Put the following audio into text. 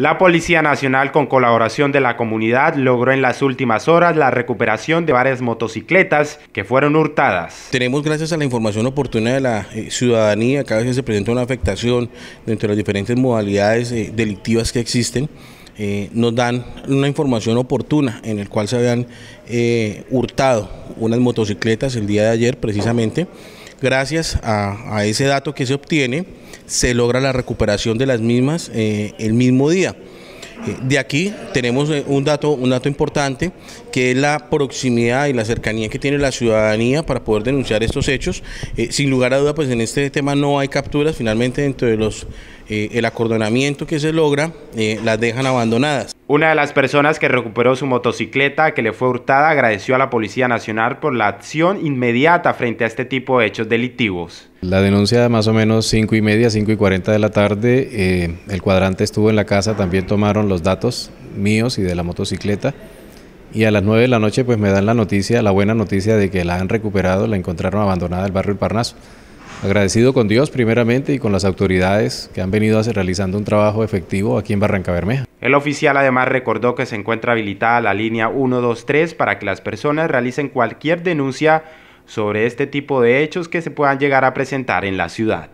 La Policía Nacional, con colaboración de la comunidad, logró en las últimas horas la recuperación de varias motocicletas que fueron hurtadas. Tenemos, gracias a la información oportuna de la eh, ciudadanía, cada vez que se presenta una afectación dentro de las diferentes modalidades eh, delictivas que existen. Eh, nos dan una información oportuna en el cual se habían hurtado unas motocicletas el día de ayer precisamente. Gracias a ese dato que se obtiene, se logra la recuperación de las mismas eh, el mismo día. Eh, de aquí tenemos eh, un dato, un dato importante, que es la proximidad y la cercanía que tiene la ciudadanía para poder denunciar estos hechos. sin lugar a duda, pues en este tema no hay capturas, finalmente dentro de los eh, el acordonamiento que se logra eh, las dejan abandonadas. Una de las personas que recuperó su motocicleta que le fue hurtada agradeció a la Policía Nacional por la acción inmediata frente a este tipo de hechos delictivos. La denuncia de más o menos 5 y media, 5 y 40 de la tarde, eh, el cuadrante estuvo en la casa, también tomaron los datos míos y de la motocicleta y a las 9 de la noche pues me dan la noticia, la buena noticia de que la han recuperado, la encontraron abandonada en el barrio El Parnaso. Agradecido con Dios primeramente y con las autoridades que han venido realizando un trabajo efectivo aquí en Barranca Bermeja. El oficial además recordó que se encuentra habilitada la línea 123 para que las personas realicen cualquier denuncia sobre este tipo de hechos que se puedan llegar a presentar en la ciudad.